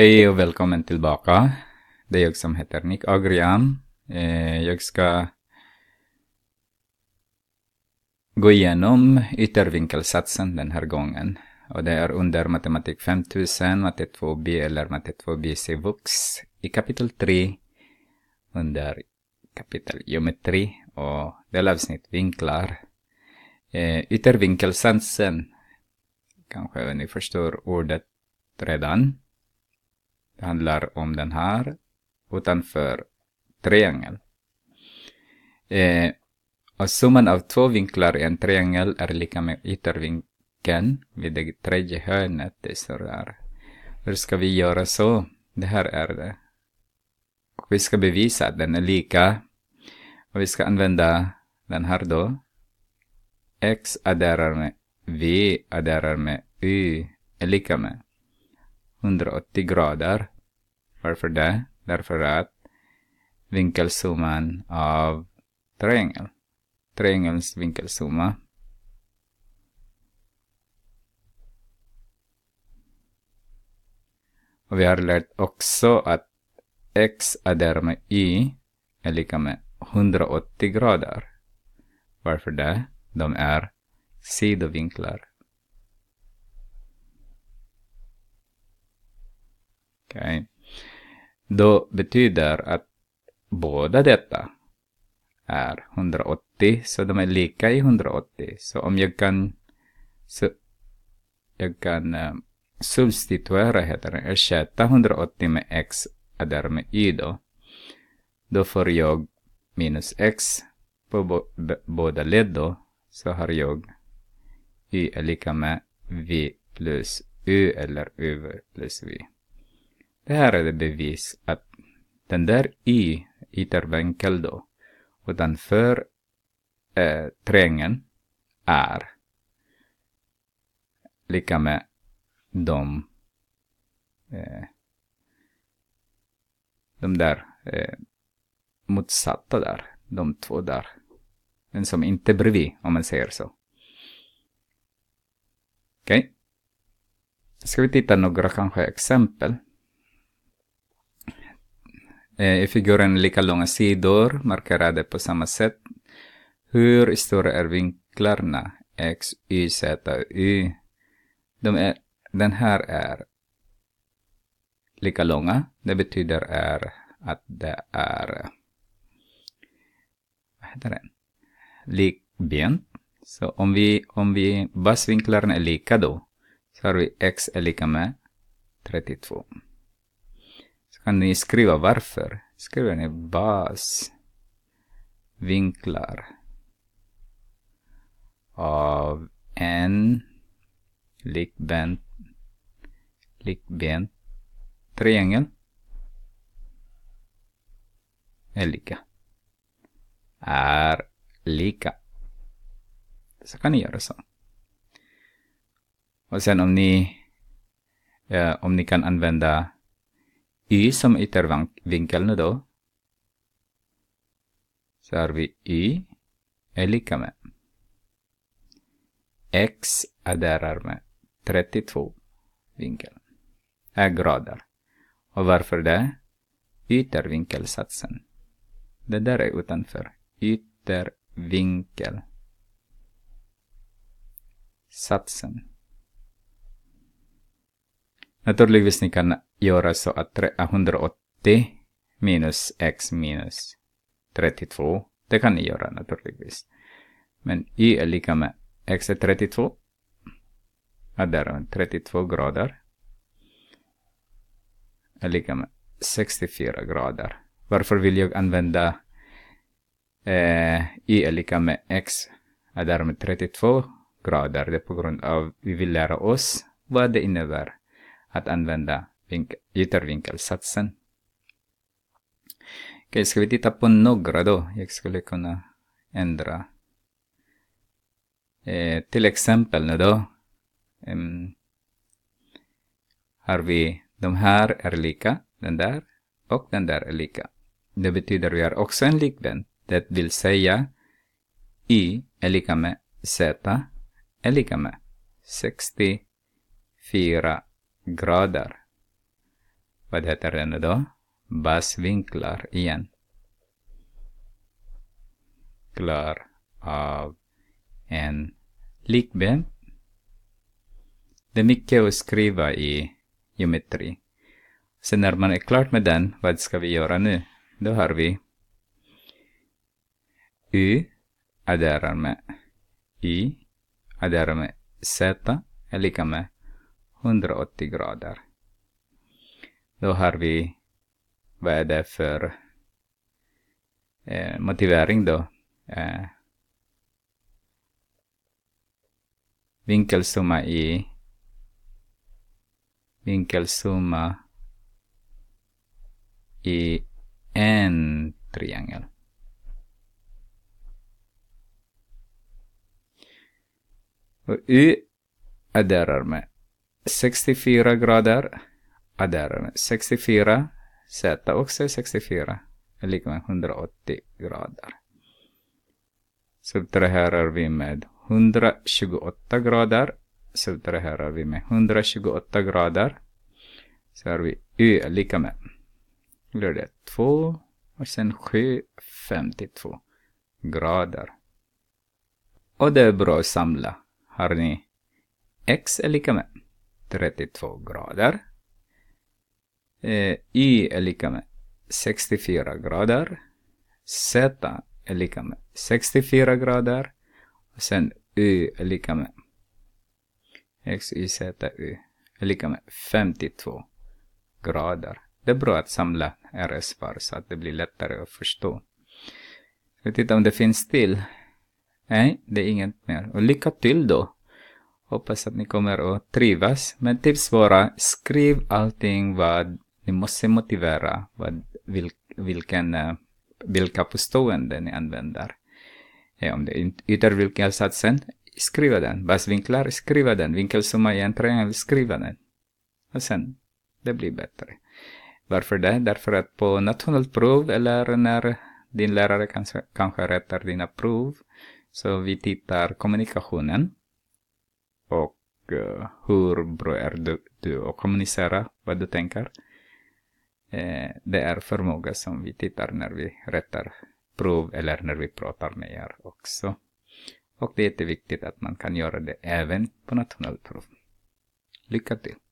Hej och välkommen tillbaka. Det är jag som heter Nick Agrian. Eh, jag ska gå igenom yttervinkelsatsen den här gången. Och det är under matematik 5000, matte 2b eller matte 2 b vux i kapitel 3 under kapitel geometri och delavsnitt vinklar. Eh, yttervinkelsatsen, kanske ni förstår ordet redan. Det handlar om den här utanför triangeln. Eh, och summan av två vinklar i en triangel är lika med yttervinkeln vid det tredje hörnet. Det står där. Hur ska vi göra så? Det här är det. Och vi ska bevisa att den är lika. Och vi ska använda den här då. X adderar med V adderar med Y är lika med 180 grader. Varför det? Därför att vinkelsumman av triangel, triangelns vinkelsumma Och vi har lärt också att x adderar med y är lika med 180 grader. Varför det? De är sidovinklar. Okej. Okay då betyder att båda detta är 180, så de är lika i 180. Så om jag kan, så jag kan um, substituera, heter det, ersätta 180 med x, och därmed y då, då får jag minus x på båda led då, så har jag y är lika med v plus u eller u plus v. Det här är det bevis att den där y, yttervinkel då, utanför eh, triangeln är lika med de, eh, de där eh, motsatta där, de två där. Den som inte är bredvid, om man säger så. Okej. Okay. Ska vi titta några kanske exempel Eh, figuren lika långa sidor, markerade på samma sätt. Hur stora är vinklarna? X, Y, Z, Y. De är, den här är lika långa. Det betyder är att det är vad likbent. Så om vi, om vi basvinklarna är lika då så har vi x är lika med 32 kan ni skriva varför. Skriver ni basvinklar av en likbent, likbent triangel är lika. Är lika. Så kan ni göra så. Och sen om ni, eh, om ni kan använda Y som yttervinkel nu då. Så har vi y är lika med x adderar med 32 vinkel, är grader. Och varför det? Yttervinkelsatsen. Det där är utanför. Yttervinkelsatsen. Naturligtvis ni kan göra så att 180 minus x minus 32, det kan ni göra naturligtvis. Men y är lika med x är 32. Ja, där är 32 grader. Är lika med 64 grader. Varför vill jag använda eh, y är lika med x är därmed 32 grader? Det är på grund av att vi vill lära oss vad det innebär att använda yttervinkelsatsen. Okej, ska vi titta på några då? Jag skulle kunna ändra. Eh, till exempel nu då. Um, har vi de här är lika, den där och den där är lika. Det betyder vi har också en likvän. Det vill säga y är lika med z är lika med 64 grader. Vad heter det nu då? Basvinklar igen. Klar av en likben. Det är mycket att skriva i geometri. Sen när man är klar med den, vad ska vi göra nu? Då har vi U adderar med Y adderar med Z är lika med 180 grader. Då har vi vad är det för eh, motivering då? Eh, vinkelsumma i vinkelsumma i en triangel. Och y adderar med 64 grader. Ja, där är 64. Z också är 64. Det är lika med 180 grader. Subtraherar vi med 128 grader. Subtraherar vi med 128 grader. Så har vi y är lika med. Då Blir det 2 och sen 7, 52 grader. Och det är bra att samla. Har ni x är lika med 32 grader. Y eh, är lika med 64 grader. Z är lika med 64 grader. Och sen Y är lika med X, Y, Z, Y är lika med 52 grader. Det är bra att samla rs svar så att det blir lättare att förstå. Ska titta om det finns till. Nej, det är inget mer. Och lycka till då! Hoppas att ni kommer att trivas. Men tips våra, skriv allting vad ni måste motivera, vad, vil, vilken, eh, vilka påståenden ni använder. Ja, om det är yttervinkelsatsen, skriv den. Basvinklar, skriv den. Vinkelsumma i en triangel, skriva den. Och sen, det blir bättre. Varför det? Därför att på nationellt prov eller när din lärare kanske, kanske rättar dina prov, så vi tittar kommunikationen och uh, hur bra är du, du att kommunicera vad du tänker. Eh, det är förmåga som vi tittar när vi rättar prov eller när vi pratar med er också. Och det är jätteviktigt att man kan göra det även på nationellt prov. Lycka till!